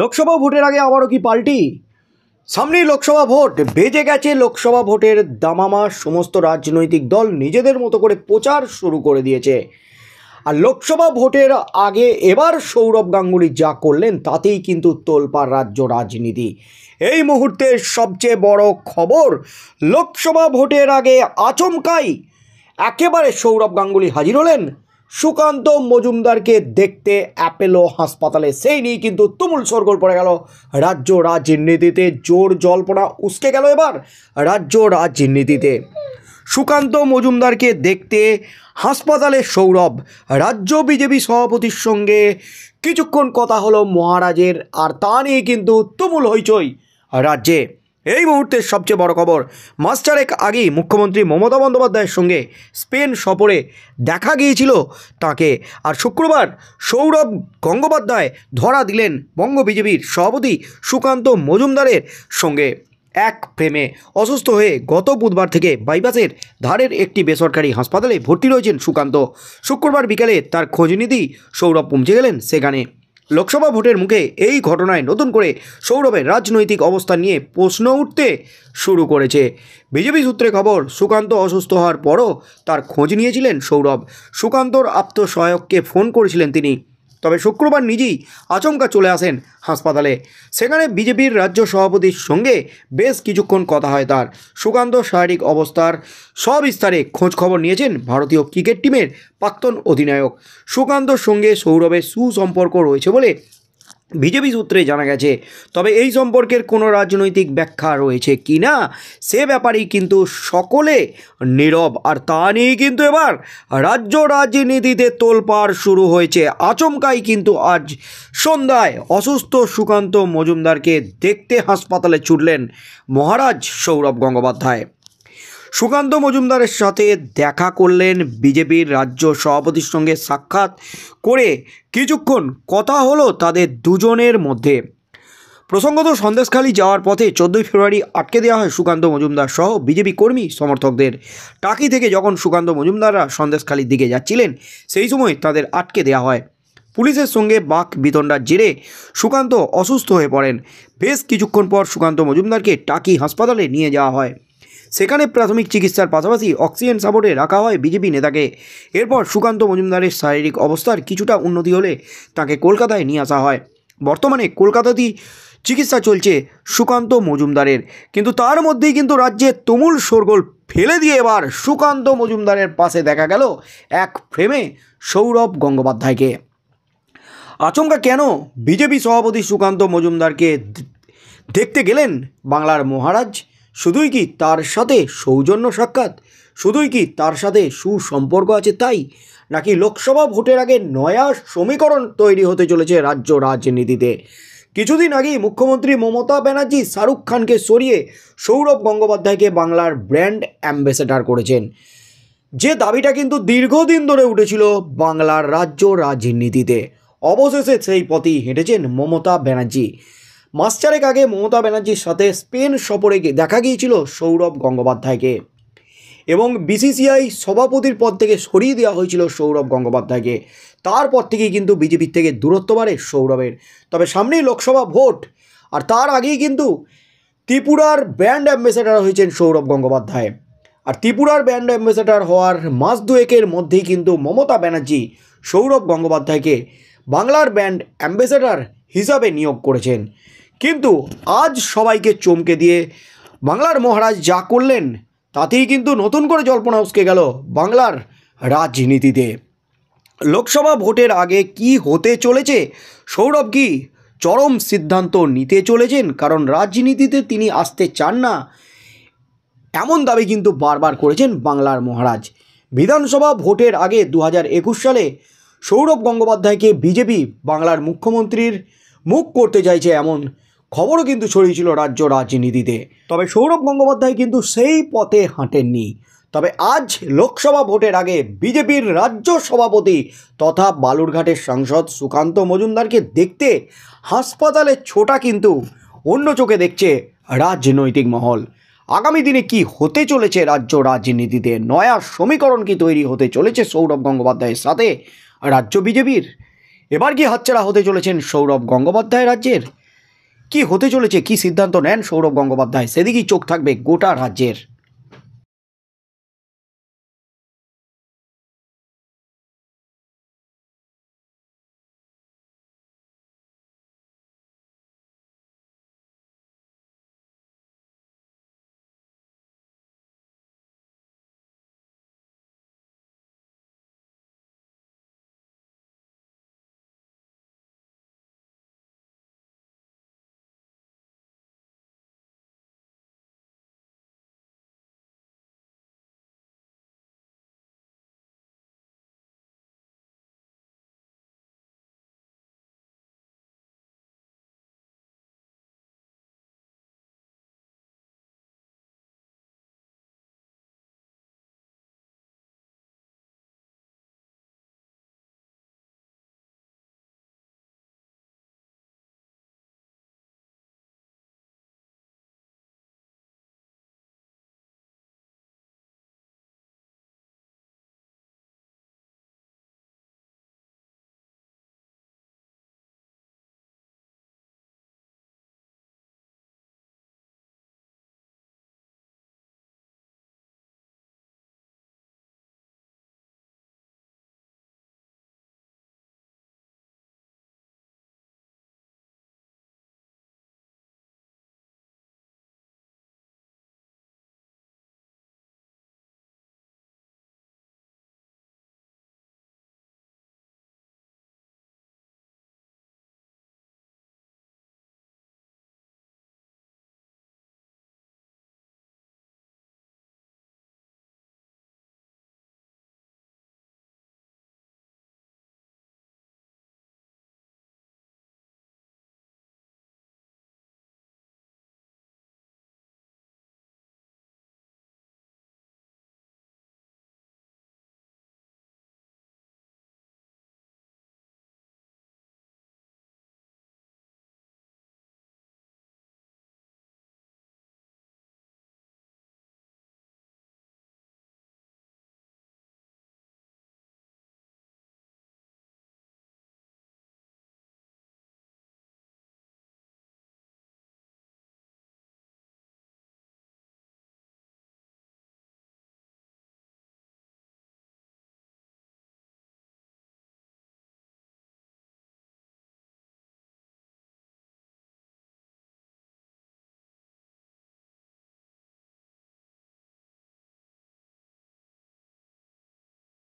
লোকসভা ভোটের আগে আবারও কি পাল্টি সামনেই লোকসভা ভোট বেজে গেছে লোকসভা ভোটের দামামা সমস্ত রাজনৈতিক দল নিজেদের মতো করে প্রচার শুরু করে দিয়েছে আর লোকসভা ভোটের আগে এবার সৌরভ গাঙ্গুলি যা করলেন তাতেই কিন্তু তোলপাড় রাজ্য রাজনীতি এই মুহূর্তে সবচেয়ে বড় খবর লোকসভা ভোটের আগে আচমকাই একেবারে সৌরভ গাঙ্গুলি হাজির হলেন সুকান্ত মজুমদারকে দেখতে অ্যাপেলো হাসপাতালে সেই নিয়ে কিন্তু তুমুল সরগোল পড়ে গেল রাজ্য রাজনীতিতে জোর জল্পনা উসকে গেল এবার রাজ্য রাজনীতিতে সুকান্ত মজুমদারকে দেখতে হাসপাতালে সৌরভ রাজ্য বিজেপি সভাপতির সঙ্গে কিছুক্ষণ কথা হলো মহারাজের আর তা নিয়ে কিন্তু তুমুল হইচই রাজ্যে এই মুহূর্তের সবচেয়ে বড় খবর মাস্টারেক আগেই মুখ্যমন্ত্রী মমতা বন্দ্যোপাধ্যায়ের সঙ্গে স্পেন সফরে দেখা গিয়েছিল তাকে আর শুক্রবার সৌরভ গঙ্গোপাধ্যায় ধরা দিলেন বঙ্গ বিজেপির সভাপতি সুকান্ত মজুমদারের সঙ্গে এক প্রেমে অসুস্থ হয়ে গত বুধবার থেকে বাইপাসের ধারের একটি বেসরকারি হাসপাতালে ভর্তি রয়েছেন সুকান্ত শুক্রবার বিকেলে তার খোঁজ নিধি সৌরভ পৌঁছে গেলেন সেখানে লোকসভা ভোটের মুখে এই ঘটনায় নতুন করে সৌরভের রাজনৈতিক অবস্থা নিয়ে প্রশ্ন উঠতে শুরু করেছে বিজেপি সূত্রে খবর সুকান্ত অসুস্থ হওয়ার পরও তার খোঁজ নিয়েছিলেন সৌরভ সুকান্তর আত্মসহায়ককে ফোন করেছিলেন তিনি তবে শুক্রবার নিজেই আচমকা চলে আসেন হাসপাতালে সেখানে বিজেপির রাজ্য সভাপতির সঙ্গে বেশ কিছুক্ষণ কথা হয় তার সুকান্ত শারীরিক অবস্থার সব স্তরে খবর নিয়েছেন ভারতীয় ক্রিকেট টিমের প্রাক্তন অধিনায়ক সুকান্তর সঙ্গে সৌরভের সুসম্পর্ক রয়েছে বলে বিজেপি সূত্রে জানা গেছে তবে এই সম্পর্কের কোনো রাজনৈতিক ব্যাখ্যা রয়েছে কি না সে ব্যাপারেই কিন্তু সকলে নীরব আর তা নিয়েই কিন্তু এবার রাজ্য রাজনীতিতে তোলপাড় শুরু হয়েছে আচমকাই কিন্তু আজ সন্ধ্যায় অসুস্থ সুকান্ত মজুমদারকে দেখতে হাসপাতালে ছুটলেন মহারাজ সৌরভ গঙ্গোপাধ্যায় সুকান্ত মজুমদারের সাথে দেখা করলেন বিজেপির রাজ্য সভাপতির সঙ্গে সাক্ষাৎ করে কিছুক্ষণ কথা হলো তাদের দুজনের মধ্যে প্রসঙ্গত সন্দেশখালি যাওয়ার পথে চোদ্দোই ফেব্রুয়ারি আটকে দেওয়া হয় সুকান্ত মজুমদার সহ বিজেপি কর্মী সমর্থকদের টাকি থেকে যখন সুকান্ত মজুমদাররা সন্দেশখালির দিকে যাচ্ছিলেন সেই সময় তাদের আটকে দেওয়া হয় পুলিশের সঙ্গে বাক বিতণ্ডার জেরে সুকান্ত অসুস্থ হয়ে পড়েন বেশ কিছুক্ষণ পর সুকান্ত মজুমদারকে টাকি হাসপাতালে নিয়ে যাওয়া হয় সেখানে প্রাথমিক চিকিৎসার পাশাপাশি অক্সিজেন সাপোর্টে রাখা হয় বিজেপি নেতাকে এরপর সুকান্ত মজুমদারের শারীরিক অবস্থার কিছুটা উন্নতি হলে তাকে কলকাতায় নিয়ে আসা হয় বর্তমানে কলকাতাতেই চিকিৎসা চলছে সুকান্ত মজুমদারের কিন্তু তার মধ্যেই কিন্তু রাজ্যে তুমুল শোরগোল ফেলে দিয়ে এবার সুকান্ত মজুমদারের পাশে দেখা গেল এক ফ্রেমে সৌরভ গঙ্গোপাধ্যায়কে আচমকা কেন বিজেপি সভাপতি সুকান্ত মজুমদারকে দেখতে গেলেন বাংলার মহারাজ শুধুই কি তার সাথে সৌজন্য সাক্ষাৎ শুধুই কি তার সাথে সুসম্পর্ক আছে তাই নাকি লোকসভা ভোটের আগে নয়া সমীকরণ তৈরি হতে চলেছে রাজ্য রাজনীতিতে কিছুদিন আগেই মুখ্যমন্ত্রী মমতা ব্যানার্জি শাহরুখ খানকে সরিয়ে সৌরভ গঙ্গোপাধ্যায়কে বাংলার ব্র্যান্ড অ্যাম্বাসেডার করেছেন যে দাবিটা কিন্তু দীর্ঘদিন ধরে উঠেছিল বাংলার রাজ্য রাজনীতিতে অবশেষে সেই পথেই হেঁটেছেন মমতা ব্যানার্জি মাস্টারেক আগে মমতা ব্যানার্জির সাথে স্পেন সফরে দেখা গিয়েছিল সৌরভ গঙ্গোপাধ্যায়কে এবং বিসিসিআই সভাপতির পদ থেকে সরিয়ে দেওয়া হয়েছিল সৌরভ গঙ্গোপাধ্যায়কে তারপর থেকেই কিন্তু বিজেপির থেকে দূরত্ব বাড়ে সৌরভের তবে সামনেই লোকসভা ভোট আর তার আগেই কিন্তু ত্রিপুরার ব্র্যান্ড অ্যাম্বাসেডার হয়েছেন সৌরভ গঙ্গোপাধ্যায় আর ত্রিপুরার ব্র্যান্ড অ্যাম্বাসেডার হওয়ার মাস দুয়েকের মধ্যেই কিন্তু মমতা ব্যানার্জি সৌরভ গঙ্গোপাধ্যায়কে বাংলার ব্র্যান্ড অ্যাম্বাসেডার হিসাবে নিয়োগ করেছেন কিন্তু আজ সবাইকে চমকে দিয়ে বাংলার মহারাজ যা করলেন তাতেই কিন্তু নতুন করে জল্পনা উসকে গেল বাংলার রাজনীতিতে লোকসভা ভোটের আগে কি হতে চলেছে সৌরভ কি চরম সিদ্ধান্ত নিতে চলেছেন কারণ রাজনীতিতে তিনি আসতে চান না এমন দাবি কিন্তু বারবার করেছেন বাংলার মহারাজ বিধানসভা ভোটের আগে দু সালে সৌরভ গঙ্গোপাধ্যায়কে বিজেপি বাংলার মুখ্যমন্ত্রীর মুখ করতে চাইছে এমন খবরও কিন্তু ছড়িয়েছিল রাজ্য রাজনীতিতে তবে সৌরভ গঙ্গোপাধ্যায় কিন্তু সেই পথে হাঁটেননি তবে আজ লোকসভা ভোটের আগে বিজেপির রাজ্য সভাপতি তথা বালুরঘাটের সাংসদ সুকান্ত মজুমদারকে দেখতে হাসপাতালে ছোটা কিন্তু অন্য চোখে দেখছে রাজনৈতিক মহল আগামী দিনে কি হতে চলেছে রাজ্য রাজনীতিতে নয়া সমীকরণ কি তৈরি হতে চলেছে সৌরভ গঙ্গোপাধ্যায়ের সাথে রাজ্য বিজেপির এবার কি হাতছাড়া হতে চলেছেন সৌরভ গঙ্গোপাধ্যায় রাজ্যের কি হতে চলেছে কি সিদ্ধান্ত নেন সৌরভ গঙ্গোপাধ্যায় সেদিকেই চোখ থাকবে গোটা রাজ্যের